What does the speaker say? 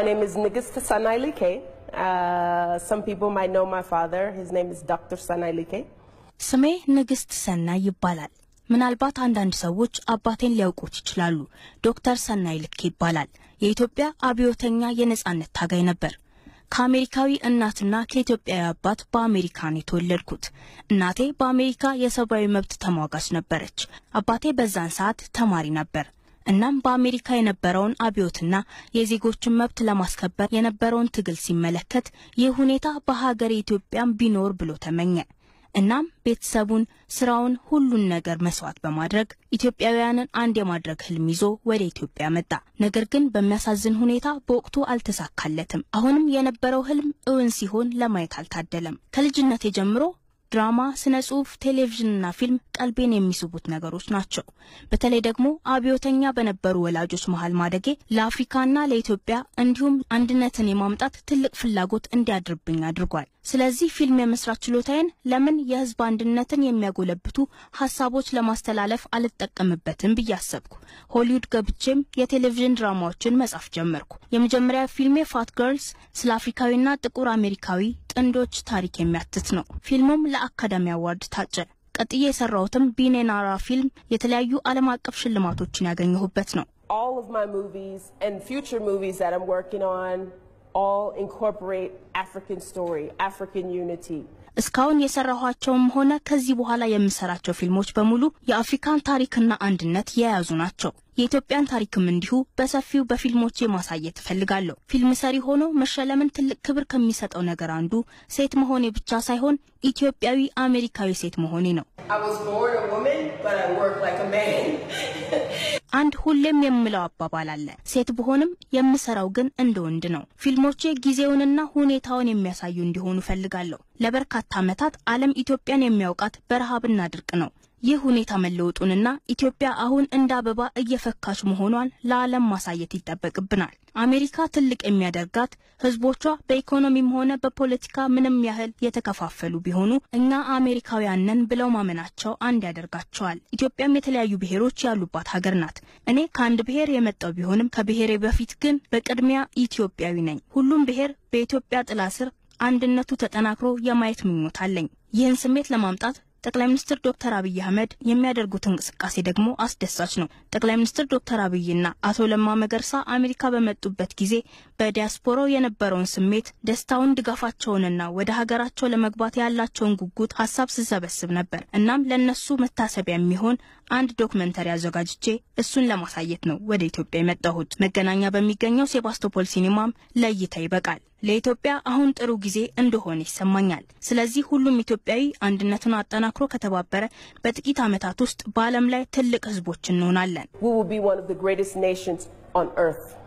My name is Nigista Sanailike. Uh, some people might know my father. His name is Dr. Sanailike. ስሜ ንግስት ሰናይ ይባላል። ምናልባት አንዳንድ ሰዎች አባቴን ሊያውቁት ይችላሉ። ዶክተር ሰናይ ልኬ ይባላል። የኢትዮጵያ አብዮተኛ የነጻነት ታጋይ ነበር። ከአሜሪካዊ እናትና ከኢትዮጵያዊ አባት በአሜሪካን የተወለድኩት። እናቴ በአሜሪካ የሰብአዊ መብት ተሟጋች ነበረች። አባቴ በዛን ሰዓት ተማሪ ነበር። እናም በአሜሪካ የነበረውን አብዮትና የዜጎችን መብት ለማስከበር የነበረውን ትግል ሲመለከት ይህ ሁኔታ በሀገር ኢትዮጵያም ቢኖር ብሎ ተመኘ። እናም ቤተሰቡን፣ ስራውን፣ ሁሉን ነገር መስዋዕት በማድረግ ኢትዮጵያውያንን አንድ የማድረግ ህልም ይዞ ወደ ኢትዮጵያ መጣ። ነገር ግን በሚያሳዝን ሁኔታ በወቅቱ አልተሳካለትም። አሁንም የነበረው ህልም እውን ሲሆን ለማየት አልታደለም። ከልጅነቴ ጀምሮ ድራማ፣ ስነ ጽሁፍ፣ ቴሌቪዥንና ፊልም ቀልቤን የሚስቡት ነገሮች ናቸው። በተለይ ደግሞ አብዮተኛ በነበሩ ወላጆች መሀል ማደጌ ለአፍሪካና ለኢትዮጵያ እንዲሁም አንድነትን የማምጣት ትልቅ ፍላጎት እንዲያድርብኝ አድርጓል። ስለዚህ ፊልም የመስራት ችሎታዬን ለምን የህዝብ አንድነትን የሚያጎለብቱ ሀሳቦች ለማስተላለፍ አልጠቀምበትም ብዬ አሰብኩ። ሆሊውድ ገብቼም የቴሌቪዥን ድራማዎችን መጻፍ ጀመርኩ። የመጀመሪያ ፊልሜ ፋት ገርልስ ስለ አፍሪካዊና ጥቁር አሜሪካዊ ጥንዶች ታሪክ የሚያትት ነው። ፊልሙም ለአካዳሚ አዋርድ ታጨ። ቀጥዬ የሰራሁትም ቢኔናራ ፊልም የተለያዩ ዓለም አቀፍ ሽልማቶችን ያገኘሁበት ነው። እስካሁን የሰራኋቸውም ሆነ ከዚህ በኋላ የምሰራቸው ፊልሞች በሙሉ የአፍሪካን ታሪክና አንድነት የያዙ ናቸው። የኢትዮጵያን ታሪክም እንዲሁ በሰፊው በፊልሞቼ ማሳየት እፈልጋለሁ። ፊልም ሰሪ ሆኖ መሸለምን ትልቅ ክብር ከሚሰጠው ነገር አንዱ ሴት መሆኔ ብቻ ሳይሆን ኢትዮጵያዊ አሜሪካዊ ሴት መሆኔ ነው። አንድ ሁሌም የምለው አባባል አለ። ሴት ብሆንም የምሰራው ግን እንደ ወንድ ነው። ፊልሞቼ ጊዜውንና ሁኔታውን የሚያሳዩ እንዲሆኑ እፈልጋለሁ። ለበርካታ ዓመታት ዓለም ኢትዮጵያን የሚያውቃት በረሃብና ድርቅ ነው። ይህ ሁኔታ መለወጡንና ኢትዮጵያ አሁን እንደ አበባ እየፈካች መሆኗን ለዓለም ማሳየት ይጠበቅብናል። አሜሪካ ትልቅ የሚያደርጋት ህዝቦቿ በኢኮኖሚም ሆነ በፖለቲካ ምንም ያህል የተከፋፈሉ ቢሆኑ እኛ አሜሪካውያን ነን ብለው ማመናቸው አንድ ያደርጋቸዋል። ኢትዮጵያም የተለያዩ ብሔሮች ያሉባት ሀገር ናት። እኔ ከአንድ ብሔር የመጣው ቢሆንም ከብሔሬ በፊት ግን በቅድሚያ ኢትዮጵያዊ ነኝ። ሁሉም ብሔር በኢትዮጵያ ጥላ ስር አንድነቱ ተጠናክሮ የማየት ምኞት አለኝ። ይህን ስሜት ለማምጣት ጠቅላይ ሚኒስትር ዶክተር አብይ አህመድ የሚያደርጉት እንቅስቃሴ ደግሞ አስደሳች ነው። ጠቅላይ ሚኒስትር ዶክተር አብይና አቶ ለማ መገርሳ አሜሪካ በመጡበት ጊዜ በዲያስፖራው የነበረውን ስሜት፣ ደስታውን፣ ድጋፋቸውንና ወደ ሀገራቸው ለመግባት ያላቸውን ጉጉት ሀሳብ ስሰበስብ ነበር። እናም ለእነሱ መታሰቢያ የሚሆን አንድ ዶክመንተሪ አዘጋጅቼ እሱን ለማሳየት ነው ወደ ኢትዮጵያ የመጣሁት። መገናኛ በሚገኘው ሴባስቶፖል ሲኒማም ለእይታ ይበቃል። ለኢትዮጵያ አሁን ጥሩ ጊዜ እንደሆነ ይሰማኛል። ስለዚህ ሁሉም ኢትዮጵያዊ አንድነቱን አጠናክሮ ከተባበረ በጥቂት ዓመታት ውስጥ በዓለም ላይ ትልቅ ህዝቦች እንሆናለን።